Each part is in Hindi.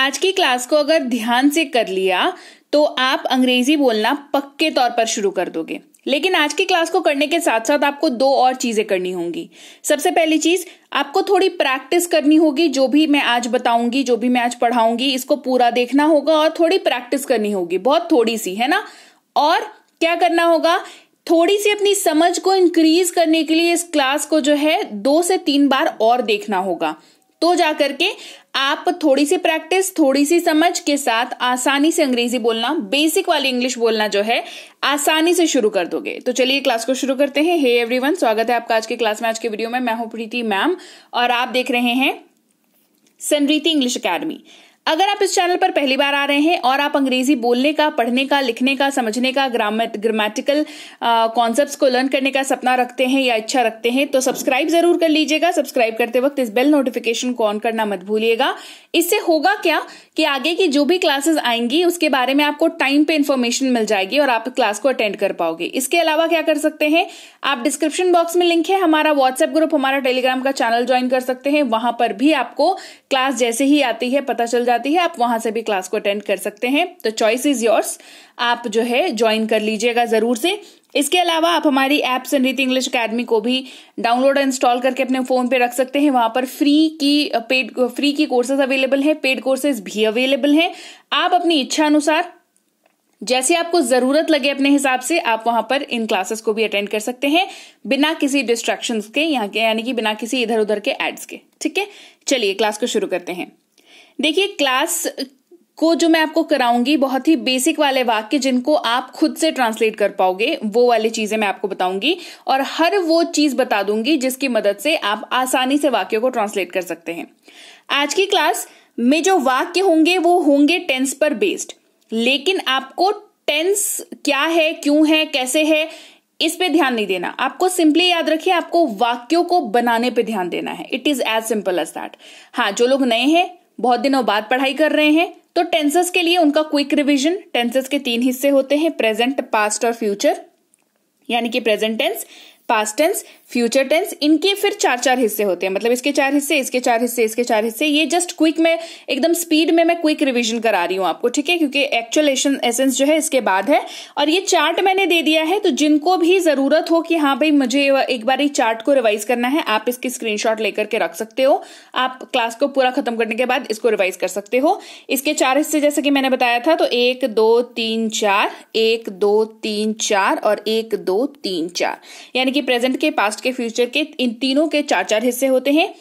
आज की क्लास को अगर ध्यान से कर लिया तो आप अंग्रेजी बोलना पक्के तौर पर शुरू कर दोगे लेकिन आज की क्लास को करने के साथ साथ आपको दो और चीजें करनी होंगी सबसे पहली चीज आपको थोड़ी प्रैक्टिस करनी होगी जो भी मैं आज बताऊंगी जो भी मैं आज पढ़ाऊंगी इसको पूरा देखना होगा और थोड़ी प्रैक्टिस करनी होगी बहुत थोड़ी सी है ना और क्या करना होगा थोड़ी सी अपनी समझ को इंक्रीज करने के लिए इस क्लास को जो है दो से तीन बार और देखना होगा तो जा करके आप थोड़ी सी प्रैक्टिस थोड़ी सी समझ के साथ आसानी से अंग्रेजी बोलना बेसिक वाली इंग्लिश बोलना जो है आसानी से शुरू कर दोगे तो चलिए क्लास को शुरू करते हैं हे एवरीवन स्वागत है आपका आज के क्लास में आज के वीडियो में मैं हूं प्रीति मैम और आप देख रहे हैं सनरीति इंग्लिश अकेडमी अगर आप इस चैनल पर पहली बार आ रहे हैं और आप अंग्रेजी बोलने का पढ़ने का लिखने का समझने का ग्रामेटिकल कॉन्सेप्ट को लर्न करने का सपना रखते हैं या इच्छा रखते हैं तो सब्सक्राइब जरूर कर लीजिएगा सब्सक्राइब करते वक्त इस बेल नोटिफिकेशन को ऑन करना मत भूलिएगा इससे होगा क्या कि आगे की जो भी क्लासेस आएंगी उसके बारे में आपको टाइम पे इन्फॉर्मेशन मिल जाएगी और आप क्लास को अटेंड कर पाओगे इसके अलावा क्या कर सकते हैं आप डिस्क्रिप्शन बॉक्स में लिंक है हमारा व्हाट्सएप ग्रुप हमारा टेलीग्राम का चैनल ज्वाइन कर सकते हैं वहां पर भी आपको क्लास जैसे ही आती है पता चल जाता जाती है आप वहां से भी क्लास को अटेंड कर सकते हैं तो चॉइस इज योर्स आप जो है ज्वाइन कर लीजिएगा जरूर से इसके अलावा आप हमारी एप सनरीत इंग्लिश अकेडमी को भी डाउनलोड और इंस्टॉल करके अपने फोन पे रख सकते हैं वहां पर फ्री की पेड फ्री की कोर्सेज अवेलेबल है पेड कोर्सेज भी अवेलेबल हैं आप अपनी इच्छा अनुसार जैसे आपको जरूरत लगे अपने हिसाब से आप वहां पर इन क्लासेस को भी अटेंड कर सकते हैं बिना किसी डिस्ट्रैक्शंस के यहाँ के यानी कि बिना किसी इधर उधर के एड्स के ठीक है चलिए क्लास को शुरू करते हैं देखिए क्लास को जो मैं आपको कराऊंगी बहुत ही बेसिक वाले वाक्य जिनको आप खुद से ट्रांसलेट कर पाओगे वो वाली चीजें मैं आपको बताऊंगी और हर वो चीज बता दूंगी जिसकी मदद से आप आसानी से वाक्यों को ट्रांसलेट कर सकते हैं आज की क्लास में जो वाक्य होंगे वो होंगे टेंस पर बेस्ड लेकिन आपको टेंस क्या है क्यों है कैसे है इस पे ध्यान नहीं देना आपको सिंपली याद रखिए आपको वाक्यों को बनाने पे ध्यान देना है it is as simple as that हाँ जो लोग नए हैं बहुत दिनों बाद पढ़ाई कर रहे हैं तो टेंसेस के लिए उनका क्विक रिविजन टेंसेस के तीन हिस्से होते हैं प्रेजेंट पास्ट और फ्यूचर यानी कि present tense past tense future tense इनके फिर चार चार हिस्से होते हैं मतलब इसके चार हिस्से इसके चार हिस्से इसके चार हिस्से ये जस्ट क्विक में एकदम स्पीड में मैं क्विक रिविजन करा रही हूं आपको ठीक है क्योंकि एक्चुअल एसेंस जो है इसके बाद है और ये चार्ट मैंने दे दिया है तो जिनको भी जरूरत हो कि हाँ भाई मुझे एक बार ही चार्ट को रिवाइज करना है आप इसकी स्क्रीन लेकर के रख सकते हो आप क्लास को पूरा खत्म करने के बाद इसको रिवाइज कर सकते हो इसके चार हिस्से जैसे कि मैंने बताया था तो एक दो तीन चार एक दो तीन चार और एक दो तीन चार यानी कि कि प्रेजेंट के पास्ट के फ्यूचर के इन तीनों के चार चार हिस्से होते हैं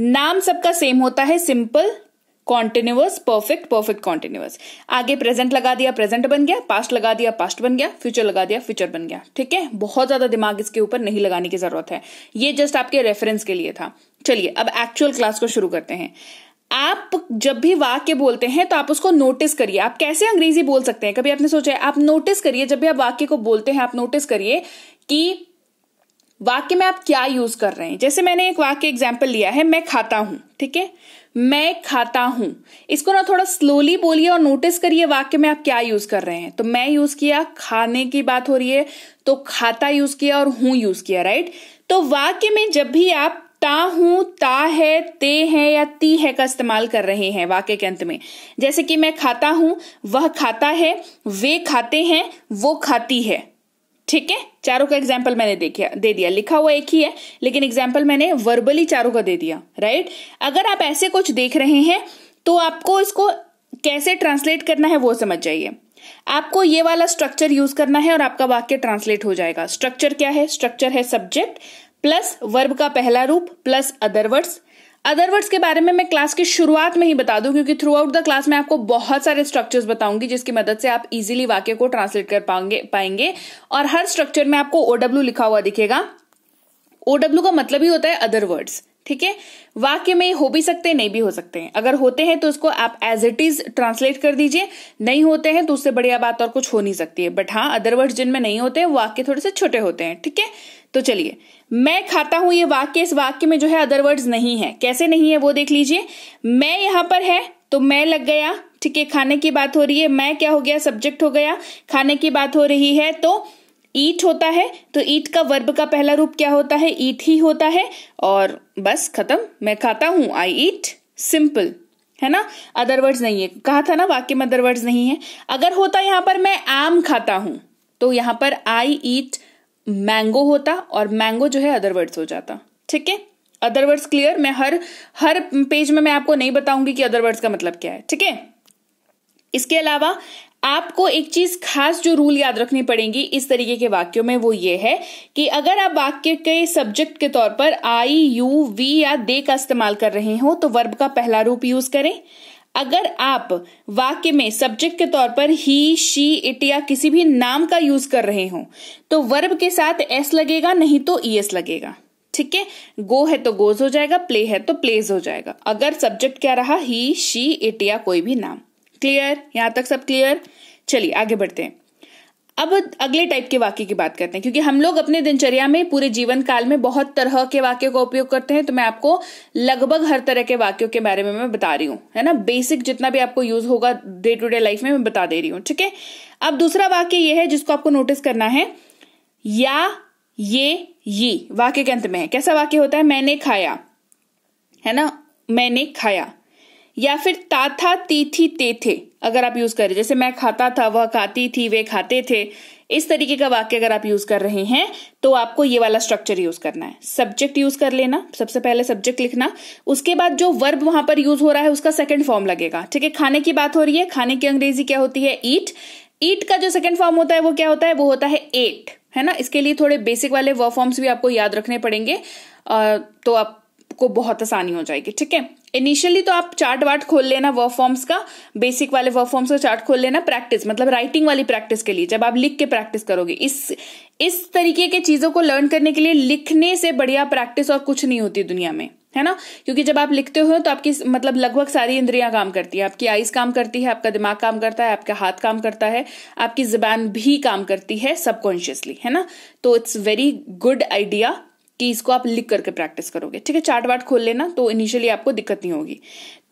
नाम सबका सेम होता है simple continuous perfect perfect continuous आगे प्रेजेंट लगा दिया प्रेजेंट बन गया पास्ट लगा दिया पास्ट बन गया फ्यूचर लगा दिया फ्यूचर बन गया ठीक है बहुत ज्यादा दिमाग इसके ऊपर नहीं लगाने की जरूरत है ये जस्ट आपके रेफरेंस के लिए था चलिए अब एक्चुअल क्लास को शुरू करते हैं आप जब भी वाक्य बोलते हैं तो आप उसको नोटिस करिए आप कैसे अंग्रेजी बोल सकते हैं कभी आपने सोचा है आप नोटिस करिए जब भी आप वाक्य को बोलते हैं आप नोटिस करिए कि वाक्य में आप क्या यूज कर रहे हैं जैसे मैंने एक वाक्य एग्जाम्पल लिया है मैं खाता हूं ठीक है मैं खाता हूं इसको ना थोड़ा स्लोली बोलिए और नोटिस करिए वाक्य में आप क्या यूज कर रहे हैं तो मैं यूज किया खाने की बात हो रही है तो खाता यूज किया और हूं यूज किया राइट तो वाक्य में जब भी आप ता हूं ता है ते है या ती है का इस्तेमाल कर रहे हैं वाक्य के अंत में जैसे कि मैं खाता हूं वह खाता है वे खाते हैं वो खाती है ठीक है चारों का एग्जाम्पल मैंने देखिया दे दिया लिखा हुआ एक ही है लेकिन एग्जाम्पल मैंने वर्बली चारों का दे दिया राइट अगर आप ऐसे कुछ देख रहे हैं तो आपको इसको कैसे ट्रांसलेट करना है वो समझ जाइए आपको ये वाला स्ट्रक्चर यूज करना है और आपका वाक्य ट्रांसलेट हो जाएगा स्ट्रक्चर क्या है स्ट्रक्चर है सब्जेक्ट प्लस वर्ब का पहला रूप प्लस अदरवर्ड्स अदर वर्ड्स के बारे में मैं क्लास की शुरुआत में ही बता दूं क्योंकि थ्रू आउट द क्लास मैं आपको बहुत सारे स्ट्रक्चर्स बताऊंगी जिसकी मदद से आप इजीली वाक्य को ट्रांसलेट कर पाएंगे पाएंगे और हर स्ट्रक्चर में आपको ओडब्ल्यू लिखा हुआ दिखेगा ओडब्ल्यू का मतलब ही होता है अदर वर्ड्स ठीक है वाक्य में हो भी सकते हैं नहीं भी हो सकते हैं अगर होते हैं तो उसको आप एज इट इज ट्रांसलेट कर दीजिए नहीं होते हैं तो उससे बढ़िया बात और कुछ हो नहीं सकती है बट हाँ अदर वर्ड्स जिनमें नहीं होते हैं वाक्य थोड़े से छोटे होते हैं ठीक है तो चलिए मैं खाता हूं ये वाक्य इस वाक्य में जो है अदर नहीं है कैसे नहीं है वो देख लीजिए मैं यहां पर है तो मैं लग गया ठीक है खाने की बात हो रही है मैं क्या हो गया सब्जेक्ट हो गया खाने की बात हो रही है तो ईट होता है तो ईट का वर्ब का पहला रूप क्या होता है ईट ही होता है और बस खत्म मैं खाता हूं आई ईट सिंपल है ना अदर नहीं है कहा था ना वाक्य में अदर नहीं है अगर होता यहां पर मैं आम खाता हूं तो यहां पर आई ईट मैंगो होता और मैंगो जो है अदरवर्ड्स हो जाता ठीक है अदरवर्ड्स क्लियर मैं हर हर पेज में मैं आपको नहीं बताऊंगी कि अदरवर्ड्स का मतलब क्या है ठीक है इसके अलावा आपको एक चीज खास जो रूल याद रखनी पड़ेगी इस तरीके के वाक्यों में वो ये है कि अगर आप वाक्य के सब्जेक्ट के तौर पर आई यू वी या दे का इस्तेमाल कर रहे हो तो वर्ब का पहला रूप यूज करें अगर आप वाक्य में सब्जेक्ट के तौर पर ही शी इट या किसी भी नाम का यूज कर रहे हो तो वर्ब के साथ एस लगेगा नहीं तो ई एस लगेगा ठीक है गो है तो गोज हो जाएगा प्ले है तो प्लेज हो जाएगा अगर सब्जेक्ट क्या रहा ही शी इट या कोई भी नाम क्लियर यहां तक सब क्लियर चलिए आगे बढ़ते हैं अब अगले टाइप के वाक्य की बात करते हैं क्योंकि हम लोग अपने दिनचर्या में पूरे जीवन काल में बहुत तरह के वाक्यों का उपयोग करते हैं तो मैं आपको लगभग हर तरह के वाक्यों के बारे में मैं बता रही हूं है ना बेसिक जितना भी आपको यूज होगा डे टू डे लाइफ में मैं बता दे रही हूं ठीक है अब दूसरा वाक्य ये है जिसको आपको नोटिस करना है या ये ये वाक्य के अंत में है कैसा वाक्य होता है मैंने खाया है ना मैंने खाया या फिर ताथा तीथी थे अगर आप यूज करें जैसे मैं खाता था वह खाती थी वे खाते थे इस तरीके का वाक्य अगर आप यूज कर रहे हैं तो आपको ये वाला स्ट्रक्चर यूज करना है सब्जेक्ट यूज कर लेना सबसे पहले सब्जेक्ट लिखना उसके बाद जो वर्ब वहां पर यूज हो रहा है उसका सेकेंड फॉर्म लगेगा ठीक है खाने की बात हो रही है खाने की अंग्रेजी क्या होती है ईट ईट का जो सेकंड फॉर्म होता है वो क्या होता है वो होता है एट है ना इसके लिए थोड़े बेसिक वाले वर्ब फॉर्म्स भी आपको याद रखने पड़ेंगे तो आप आपको बहुत आसानी हो जाएगी ठीक है इनिशियली तो आप चार्ट वार्ट खोल लेना वर्क फॉर्म्स का बेसिक वाले वर्क फॉर्म्स का चार्ट खोल लेना प्रैक्टिस मतलब राइटिंग वाली प्रैक्टिस के लिए जब आप लिख के प्रैक्टिस करोगे इस इस तरीके के चीजों को लर्न करने के लिए लिखने से बढ़िया प्रैक्टिस और कुछ नहीं होती दुनिया में है ना क्योंकि जब आप लिखते हो तो आपकी मतलब लगभग सारी इंद्रियां काम करती है आपकी आईज काम करती है आपका दिमाग काम करता है आपका हाथ काम करता है आपकी जबान भी काम करती है सबकॉन्शियसली है ना तो इट्स वेरी गुड आइडिया कि इसको आप लिख करके प्रैक्टिस करोगे ठीक है चार्ट वार्ट खोल लेना तो इनिशियली आपको दिक्कत नहीं होगी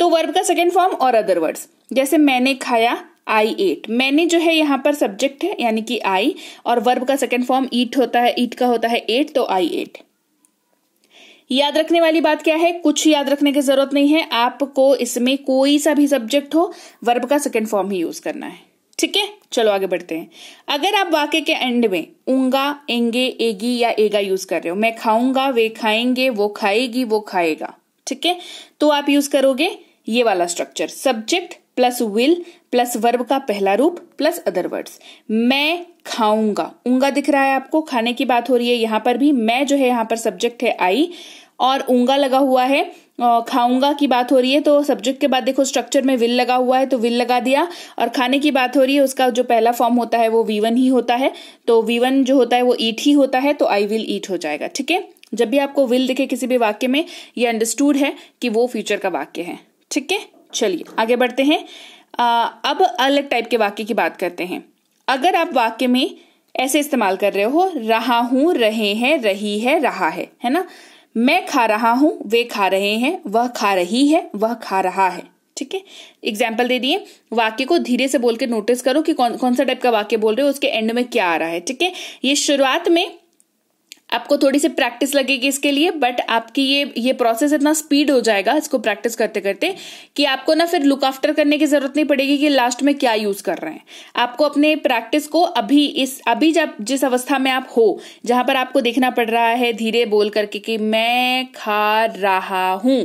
तो वर्ब का सेकेंड फॉर्म और अदर वर्ड्स जैसे मैंने खाया आई एट मैंने जो है यहाँ पर सब्जेक्ट है यानी कि आई और वर्ब का सेकेंड फॉर्म ईट होता है ईट का होता है एट तो आई एट याद रखने वाली बात क्या है कुछ याद रखने की जरूरत नहीं है आपको इसमें कोई सा भी सब्जेक्ट हो वर्ब का सेकेंड फॉर्म ही यूज करना है ठीक है चलो आगे बढ़ते हैं अगर आप वाक्य के एंड में ऊंगा एंगे एगी या एगा यूज कर रहे हो मैं खाऊंगा वे खाएंगे वो खाएगी वो खाएगा ठीक है तो आप यूज करोगे ये वाला structure subject plus will plus verb का पहला रूप प्लस अदर वर्ड्स मैं खाऊंगा ऊंगा दिख रहा है आपको खाने की बात हो रही है यहां पर भी मैं जो है यहां पर सब्जेक्ट है आई और ऊंगा लगा हुआ है खाऊंगा की बात हो रही है तो सब्जेक्ट के बाद देखो स्ट्रक्चर में विल लगा हुआ है तो विल लगा दिया और खाने की बात हो रही है उसका जो पहला फॉर्म होता है वो वीवन ही होता है तो वीवन जो होता है वो ईट ही होता है तो आई विल ईट हो जाएगा ठीक है जब भी आपको विल दिखे किसी भी वाक्य में ये अंडरस्टूड है कि वो फ्यूचर का वाक्य है ठीक है चलिए आगे बढ़ते हैं आ, अब अलग टाइप के वाक्य की बात करते हैं अगर आप वाक्य में ऐसे इस्तेमाल कर रहे हो रहा हूं रहे हैं रही है रहा है है ना मैं खा रहा हूं वे खा रहे हैं वह खा रही है वह खा रहा है ठीक है एग्जाम्पल दे दिए वाक्य को धीरे से बोल के नोटिस करो कि कौन कौन सा टाइप का वाक्य बोल रहे हो उसके एंड में क्या आ रहा है ठीक है ये शुरुआत में आपको थोड़ी सी प्रैक्टिस लगेगी इसके लिए बट आपकी ये ये प्रोसेस इतना स्पीड हो जाएगा इसको प्रैक्टिस करते करते कि आपको ना फिर लुक आफ्टर करने की जरूरत नहीं पड़ेगी कि लास्ट में क्या यूज कर रहे हैं आपको अपने प्रैक्टिस को अभी इस अभी जब जिस अवस्था में आप हो जहां पर आपको देखना पड़ रहा है धीरे बोल करके कि मैं खा रहा हूं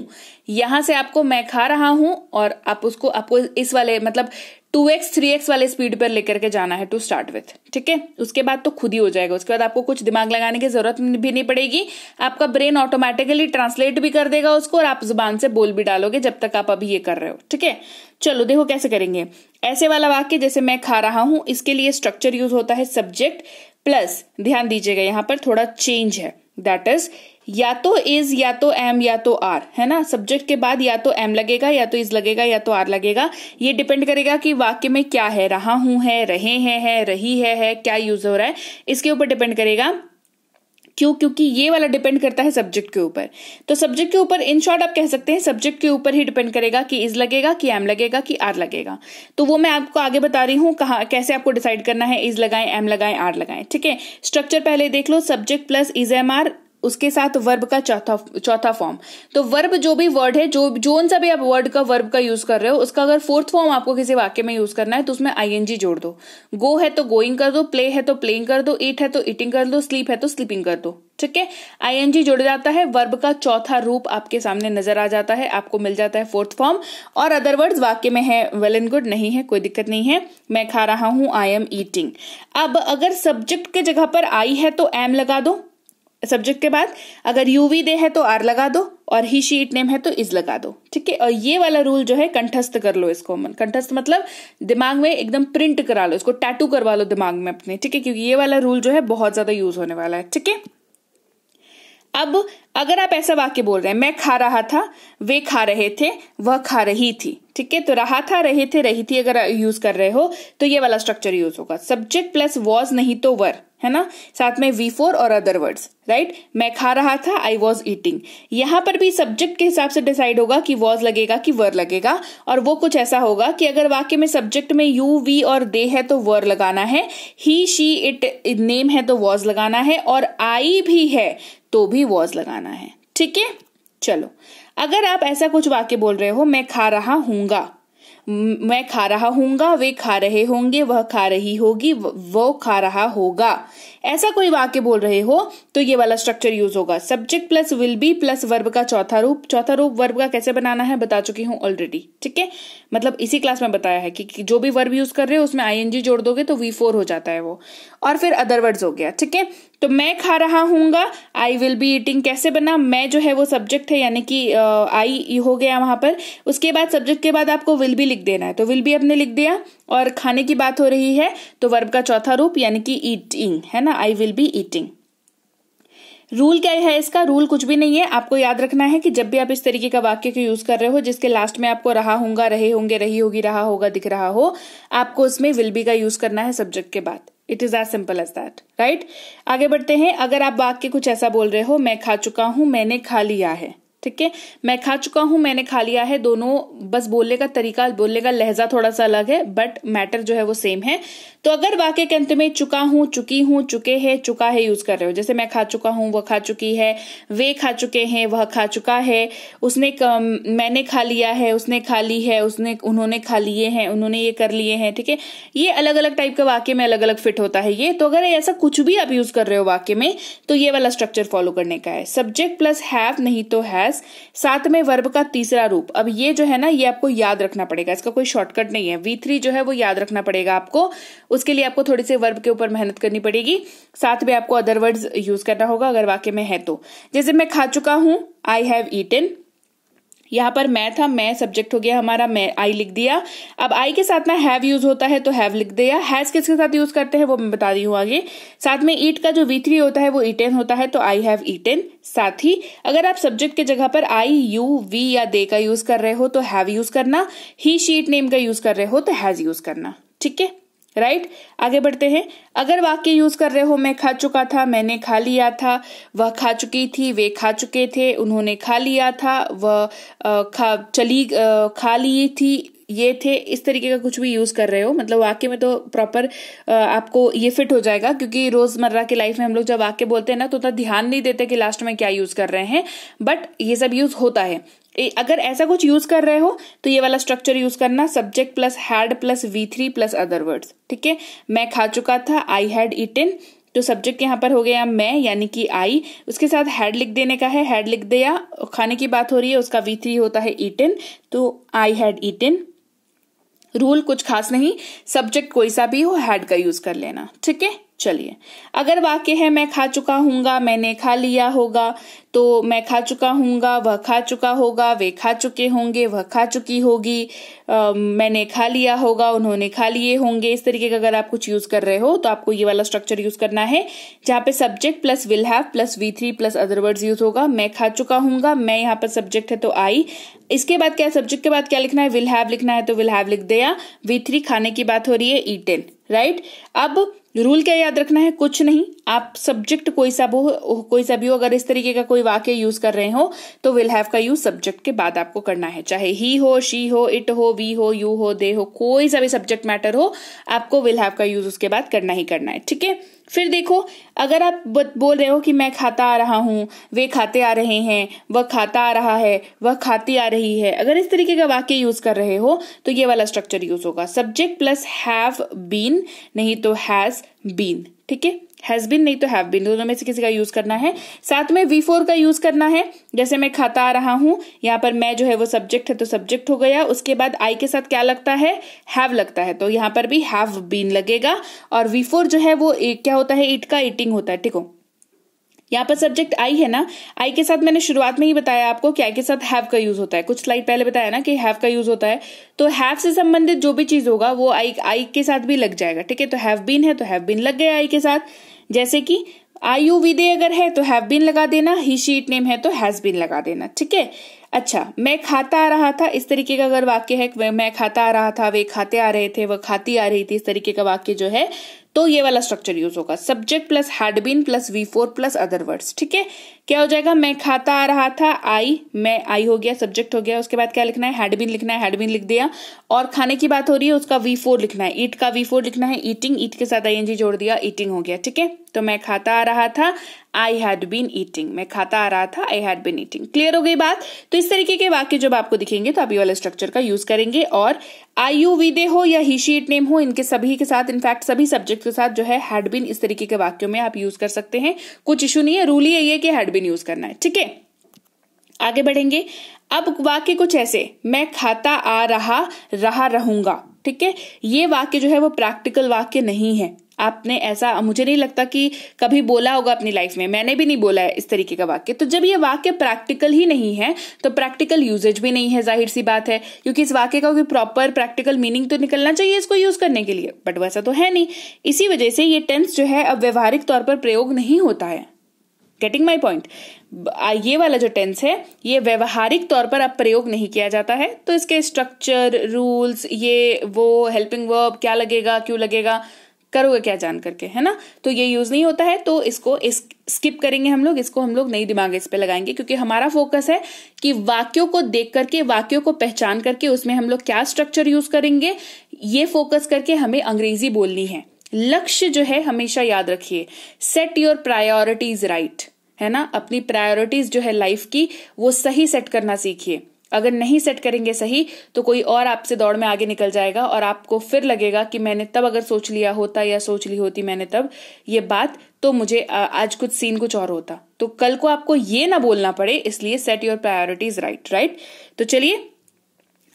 यहां से आपको मैं खा रहा हूं और आप उसको आपको इस वाले मतलब टू एक्स थ्री एक्स वाले स्पीड पर लेकर के जाना है टू स्टार्ट विथ ठीक है उसके बाद तो खुद ही हो जाएगा उसके बाद आपको कुछ दिमाग लगाने की जरूरत भी नहीं पड़ेगी आपका ब्रेन ऑटोमेटिकली ट्रांसलेट भी कर देगा उसको और आप जुबान से बोल भी डालोगे जब तक आप अभी ये कर रहे हो ठीक है चलो देखो कैसे करेंगे ऐसे वाला वाक्य जैसे मैं खा रहा हूं इसके लिए स्ट्रक्चर यूज होता है सब्जेक्ट प्लस ध्यान दीजिएगा यहाँ पर थोड़ा चेंज है दैट इज या तो इज या तो एम या तो आर है ना सब्जेक्ट के बाद या तो एम लगेगा या तो इज लगेगा या तो आर लगेगा ये डिपेंड करेगा कि वाक्य में क्या है रहा हूं है रहे हैं है रही है है क्या यूज हो रहा है इसके ऊपर डिपेंड करेगा क्यों क्योंकि ये वाला डिपेंड करता है सब्जेक्ट के ऊपर तो सब्जेक्ट के ऊपर इन शॉर्ट आप कह सकते हैं सब्जेक्ट के ऊपर ही डिपेंड करेगा कि इज लगेगा कि एम लगेगा कि आर लगेगा तो वो मैं आपको आगे बता रही हूं कहा कैसे आपको डिसाइड करना है इज लगाएं एम लगाएं आर लगाएं ठीक है स्ट्रक्चर पहले देख लो subject plus is am are उसके साथ वर्ब का चौथा चौथा फॉर्म तो वर्ब जो भी वर्ड है जो जो सा भी आप वर्ड का वर्ब का यूज कर रहे हो उसका अगर फोर्थ फॉर्म आपको किसी वाक्य में यूज करना है तो उसमें आईएनजी जोड़ दो गो है तो गोइंग कर दो प्ले है तो प्लेइंग कर दो ईट है तो ईटिंग कर दो स्लीप है तो स्लीपिंग कर दो ठीक है आईएनजी जुड़ जाता है वर्ब का चौथा रूप आपके सामने नजर आ जाता है आपको मिल जाता है फोर्थ फॉर्म और अदरवर्ड वाक्य में है वेल एंड गुड नहीं है कोई दिक्कत नहीं है मैं खा रहा हूं आई एम ईटिंग अब अगर सब्जेक्ट के जगह पर आई है तो एम लगा दो सब्जेक्ट के बाद अगर यूवी दे है तो आर लगा दो और ही शीट नेम है तो इज लगा दो ठीक है और ये वाला रूल जो है कंठस्थ कर लो इसको मन कंठस्थ मतलब दिमाग में एकदम प्रिंट करा लो इसको टैटू करवा लो दिमाग में अपने ठीक है क्योंकि ये वाला रूल जो है बहुत ज्यादा यूज होने वाला है ठीक है अब अगर आप ऐसा वाक्य बोल रहे हैं मैं खा रहा था वे खा रहे थे वह खा रही थी ठीक है तो रहा था रहे थे रही थी अगर यूज कर रहे हो तो ये वाला स्ट्रक्चर यूज होगा सब्जेक्ट प्लस वॉज नहीं तो वर है ना साथ में वी फोर और अदर वर्ड्स राइट मैं खा रहा था आई वॉज ईटिंग यहां पर भी सब्जेक्ट के हिसाब से डिसाइड होगा कि वॉज लगेगा कि वर लगेगा और वो कुछ ऐसा होगा कि अगर वाक्य में सब्जेक्ट में यू वी और दे तो है तो वर लगाना है ही शी इट नेम है तो वॉज लगाना है और आई भी है तो भी वॉज लगाना है ठीक है चलो अगर आप ऐसा कुछ वाक्य बोल रहे हो मैं खा रहा हूंगा मैं खा रहा हूँ वे खा रहे होंगे वह खा रही होगी वो खा रहा होगा ऐसा कोई वाक्य बोल रहे हो तो ये वाला स्ट्रक्चर यूज होगा subject plus will be plus verb का चौथा रूप चौथा रूप वर्ब का कैसे बनाना है बता चुकी हूँ ऑलरेडी ठीक है मतलब इसी क्लास में बताया है कि जो भी वर्ब यूज कर रहे हो उसमें आई जोड़ दोगे तो वी फोर हो जाता है वो और फिर अदर हो गया ठीक है तो मैं खा रहा हूंगा आई विल बी ईटिंग कैसे बना मैं जो है वो सब्जेक्ट है यानी कि आई हो गया वहां पर उसके बाद सब्जेक्ट के बाद आपको विल बी लिख देना है तो विल बी आपने लिख दिया और खाने की बात हो रही है तो वर्ब का चौथा रूप यानी कि ईटिंग है ना I will be eating rule क्या है इसका रूल कुछ भी नहीं है आपको याद रखना है कि जब भी आप इस तरीके का वाक्य को यूज कर रहे हो जिसके लास्ट में आपको रहा होगा रहे होंगे रही होगी रहा होगा दिख रहा हो आपको उसमें विल बी का यूज करना है सब्जेक्ट के बाद it is as simple as that right आगे बढ़ते हैं अगर आप वाक्य कुछ ऐसा बोल रहे हो मैं खा चुका हूं मैंने खा लिया है ठीक है मैं खा चुका हूं मैंने खा लिया है दोनों बस बोलने का तरीका बोलने का लहजा थोड़ा सा अलग है बट मैटर जो है वो सेम है तो अगर वाक्य के अंत में चुका हूं चुकी हूं चुके हैं चुका है यूज कर रहे हो जैसे मैं खा चुका हूं वह खा चुकी है वे खा चुके हैं वह खा चुका है उसने मैंने खा लिया है उसने खा ली है उसने उन्होंने खा लिए हैं उन्होंने ये कर लिए हैं ठीक है ये अलग अलग टाइप के वाक्य में अलग अलग फिट होता है ये तो अगर ऐसा कुछ भी आप यूज कर रहे हो वाक्य में तो ये वाला स्ट्रक्चर फॉलो करने का है सब्जेक्ट प्लस हैव नहीं तो हैज साथ में वर्ब का तीसरा रूप अब ये जो है ना ये आपको याद रखना पड़ेगा इसका कोई शॉर्टकट नहीं है वी जो है वो याद रखना पड़ेगा आपको उसके लिए आपको थोड़ी से वर्ब के ऊपर मेहनत करनी पड़ेगी साथ में आपको अदर वर्ड्स यूज करना होगा अगर वाक्य में है तो जैसे मैं खा चुका हूं आई हैव ईटन यहाँ पर मैं था मैं सब्जेक्ट हो गया हमारा मैं आई लिख दिया अब आई के साथ ना हैव यूज होता है तो हैव लिख दिया हैज किसके साथ यूज करते हैं वो मैं बता रही हूँ आगे साथ में ईट का जो वी थ्री होता है वो ईटेन होता है तो आई हैव ईटेन साथ ही अगर आप सब्जेक्ट के जगह पर आई यू वी या दे का यूज कर रहे हो तो हैव यूज करना ही शीट नेम का यूज कर रहे हो तो हैज यूज करना ठीक है राइट आगे बढ़ते हैं अगर वाक्य यूज कर रहे हो मैं खा चुका था मैंने खा लिया था वह खा चुकी थी वे खा चुके थे उन्होंने खा लिया था वह खा चली खा ली थी ये थे इस तरीके का कुछ भी यूज कर रहे हो मतलब वाक्य में तो प्रॉपर आपको ये फिट हो जाएगा क्योंकि रोजमर्रा की लाइफ में हम लोग जब वाक्य बोलते हैं ना तो उतना ध्यान नहीं देते कि लास्ट में क्या यूज कर रहे हैं बट ये सब यूज होता है अगर ऐसा कुछ यूज कर रहे हो तो ये वाला स्ट्रक्चर यूज करना subject plus had plus V three plus other words ठीक है मैं खा चुका था आई हैड इन तो सब्जेक्ट यहाँ पर हो गया मैं यानी कि आई उसके साथ हैड लिख देने का है हैड लिख दिया खाने की बात हो रही है उसका वी थ्री होता है ईटन तो आई हैड ईटन रूल कुछ खास नहीं सब्जेक्ट कोई सा भी हो हैड का यूज कर लेना ठीक है चलिए अगर वाक्य है मैं खा चुका हूंगा मैंने खा लिया होगा तो मैं खा चुका हूंगा वह खा चुका होगा वे खा चुके होंगे वह खा चुकी होगी आ, मैंने खा लिया होगा उन्होंने खा लिए होंगे इस तरीके का अगर आप कुछ यूज कर रहे हो तो आपको ये वाला स्ट्रक्चर यूज करना है जहाँ पे subject plus will have plus V three plus other word use होगा मैं खा चुका हूंगा मैं यहाँ पर सब्जेक्ट है तो आई इसके बाद क्या सब्जेक्ट के बाद क्या लिखना है विल हैव लिखना है तो विल हैव लिख दिया वी थ्री खाने की बात हो रही है ईटेन राइट अब रूल क्या याद रखना है कुछ नहीं आप सब्जेक्ट कोई सा हो कोई सा भी हो अगर इस तरीके का कोई वाक्य यूज कर रहे हो तो विल हैव का यूज सब्जेक्ट के बाद आपको करना है चाहे ही हो शी हो इट हो वी हो यू हो दे हो कोई सा भी सब्जेक्ट मैटर हो आपको विल हैव का यूज उसके बाद करना ही करना है ठीक है फिर देखो अगर आप बोल रहे हो कि मैं खाता आ रहा हूँ वे खाते आ रहे हैं वह खाता आ रहा है वह खाती आ रही है अगर इस तरीके का वाक्य यूज कर रहे हो तो ये वाला स्ट्रक्चर यूज होगा सब्जेक्ट प्लस हैव बीन नहीं तो हैज बीन ठीक है हैज बिन नहीं तो हैव बिन दोनों में से किसी का यूज करना है साथ में वी फोर का यूज करना है जैसे मैं खाता आ रहा हूं यहां पर मैं जो है वो सब्जेक्ट है तो सब्जेक्ट हो गया उसके बाद आई के साथ क्या लगता है हैव लगता है तो यहां पर भी हैव बीन लगेगा और वी फोर जो है वो क्या होता है इट का इटिंग होता है ठीक हो यहाँ पर सब्जेक्ट आई है ना आई के साथ मैंने शुरुआत में ही बताया आपको कि आई के साथ हैव का यूज होता है कुछ स्लाइड पहले बताया ना कि हैव का यूज होता है तो हैव से संबंधित जो भी चीज होगा वो आई आई के साथ भी लग जाएगा ठीक है तो हैव बीन है तो हैव बीन लग गया आई के साथ जैसे कि आई यू विदे अगर है तो हैव बीन लगा देना ही शीट नेम है तो हैज बीन लगा देना ठीक है अच्छा मैं खाता आ रहा था इस तरीके का अगर वाक्य है मैं खाता आ रहा था वे खाते आ रहे थे वह खाती आ रही थी इस तरीके का वाक्य जो है तो ये वाला स्ट्रक्चर यूज होगा subject plus had plus V four plus other words ठीक है क्या हो जाएगा मैं खाता आ रहा था आई मैं आई हो गया सब्जेक्ट हो गया उसके बाद क्या लिखना है हैड लिखना है हैड लिख दिया और खाने की बात हो रही है उसका वी फोर लिखना है ईट का वी फोर लिखना है ईटिंग ईट के साथ आई एनजी जोड़ दिया ईटिंग हो गया ठीक है तो मैं खाता आ रहा था आई हैड बीन ईटिंग मैं खाता आ रहा था I had been eating clear हो गई बात तो इस तरीके के वाक्य जब आपको दिखेंगे तो आप ये स्ट्रक्चर का यूज करेंगे और आई यू वी दे हो या ही शीट नेम हो इनके सभी के साथ इनफैक्ट सभी सब्जेक्ट के साथ जो है हैड बीन इस तरीके के वाक्यों में आप यूज कर सकते हैं कुछ इशू नहीं है रूल ही यही है कि हैड नहीं यूज करना है ठीक है आगे बढ़ेंगे अब वाक्य कुछ ऐसे मैं खाता आ रहा रहा रहूंगा ठीक है ये वाक्य जो है वो प्रैक्टिकल वाक्य नहीं है आपने ऐसा मुझे नहीं लगता कि कभी बोला होगा अपनी लाइफ में मैंने भी नहीं बोला है इस तरीके का वाक्य तो जब ये वाक्य प्रैक्टिकल ही नहीं है तो प्रैक्टिकल यूजेज भी नहीं है जाहिर सी बात है क्योंकि इस वाक्य का कोई प्रॉपर प्रैक्टिकल मीनिंग तो निकलना चाहिए इसको यूज करने के लिए बट वैसा तो है नहीं इसी वजह से ये टेंस जो है अब व्यवहारिक तौर पर प्रयोग नहीं होता है गेटिंग माई पॉइंट ये वाला जो टेंस है ये व्यवहारिक तौर पर अब प्रयोग नहीं किया जाता है तो इसके स्ट्रक्चर रूल्स ये वो हेल्पिंग वर्ब क्या लगेगा क्यों लगेगा करोगे क्या जान करके है ना तो ये यूज नहीं होता है तो इसको इस स्किप करेंगे हम लोग इसको हम लोग नई दिमाग इस पे लगाएंगे क्योंकि हमारा फोकस है कि वाक्यों को देख करके वाक्यों को पहचान करके उसमें हम लोग क्या स्ट्रक्चर यूज करेंगे ये फोकस करके हमें अंग्रेजी बोलनी है लक्ष्य जो है हमेशा याद रखिए सेट योर प्रायोरिटीज राइट है ना अपनी प्रायोरिटीज जो है लाइफ की वो सही सेट करना सीखिए अगर नहीं सेट करेंगे सही तो कोई और आपसे दौड़ में आगे निकल जाएगा और आपको फिर लगेगा कि मैंने तब अगर सोच लिया होता या सोच ली होती मैंने तब ये बात तो मुझे आज कुछ सीन कुछ और होता तो कल को आपको ये ना बोलना पड़े इसलिए set your priorities right right तो चलिए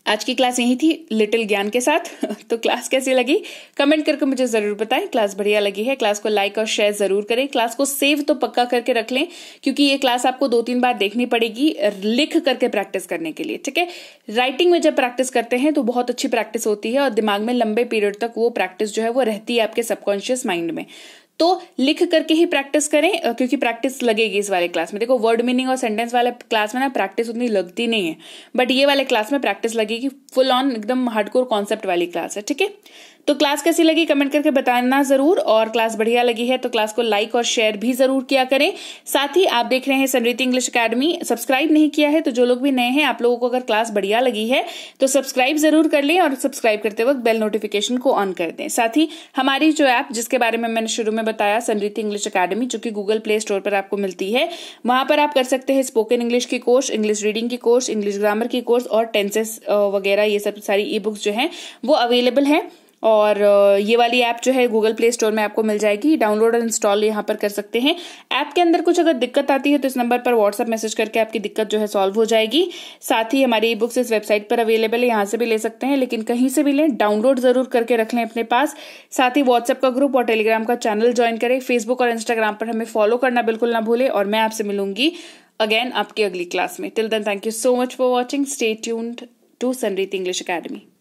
आज की क्लास यही थी लिटिल ज्ञान के साथ तो क्लास कैसी लगी कमेंट करके मुझे जरूर बताएं क्लास बढ़िया लगी है क्लास को लाइक और शेयर जरूर करें क्लास को सेव तो पक्का करके रख लें क्योंकि ये क्लास आपको दो तीन बार देखनी पड़ेगी लिख करके प्रैक्टिस करने के लिए ठीक है राइटिंग में जब प्रैक्टिस करते हैं तो बहुत अच्छी प्रैक्टिस होती है और दिमाग में लंबे पीरियड तक वो प्रैक्टिस जो है वो रहती है आपके सबकॉन्शियस माइंड में तो लिख करके ही प्रैक्टिस करें क्योंकि प्रैक्टिस लगेगी इस वाले क्लास में देखो वर्ड मीनिंग और सेंटेंस वाले क्लास में ना प्रैक्टिस उतनी लगती नहीं है बट ये वाले क्लास में प्रैक्टिस लगेगी फुल ऑन एकदम हार्डकोर कॉन्सेप्ट वाली क्लास है ठीक है तो क्लास कैसी लगी कमेंट करके बताना जरूर और क्लास बढ़िया लगी है तो क्लास को लाइक और शेयर भी जरूर किया करें साथ ही आप देख रहे हैं सनरीति इंग्लिश अकेडमी सब्सक्राइब नहीं किया है तो जो लोग भी नए हैं आप लोगों को अगर क्लास बढ़िया लगी है तो सब्सक्राइब जरूर कर लें और सब्सक्राइब करते वक्त बेल नोटिफिकेशन को ऑन कर दें साथ ही हमारी जो ऐप जिसके बारे में मैंने शुरू में बताया सनरीति इंग्लिश अकेडमी जो कि गूगल प्ले स्टोर पर आपको मिलती है वहां पर आप कर सकते हैं स्पोकन इंग्लिश की कोर्स इंग्लिश रीडिंग की कोर्स इंग्लिश ग्रामर की कोर्स और टेंसेस वगैरह ये सब सारी ई बुक्स जो है वो अवेलेबल है और ये वाली ऐप जो है गूगल प्ले स्टोर में आपको मिल जाएगी डाउनलोड और इंस्टॉल यहाँ पर कर सकते हैं ऐप के अंदर कुछ अगर दिक्कत आती है तो इस नंबर पर व्हाट्सअप मैसेज करके आपकी दिक्कत जो है सॉल्व हो जाएगी साथ ही हमारी ई बुक्स इस वेबसाइट पर अवेलेबल है यहाँ से भी ले सकते हैं लेकिन कहीं से भी लें डाउनलोड जरूर करके रख लें अपने पास साथ ही व्हाट्सएप का ग्रुप और टेलीग्राम का चैनल ज्वाइन करें फेसबुक और इंस्टाग्राम पर हमें फॉलो करना बिल्कुल ना भूलें और मैं आपसे मिलूंगी अगेन आपकी अगली क्लास में till then thank you so much for watching stay tuned to Sunreet English academy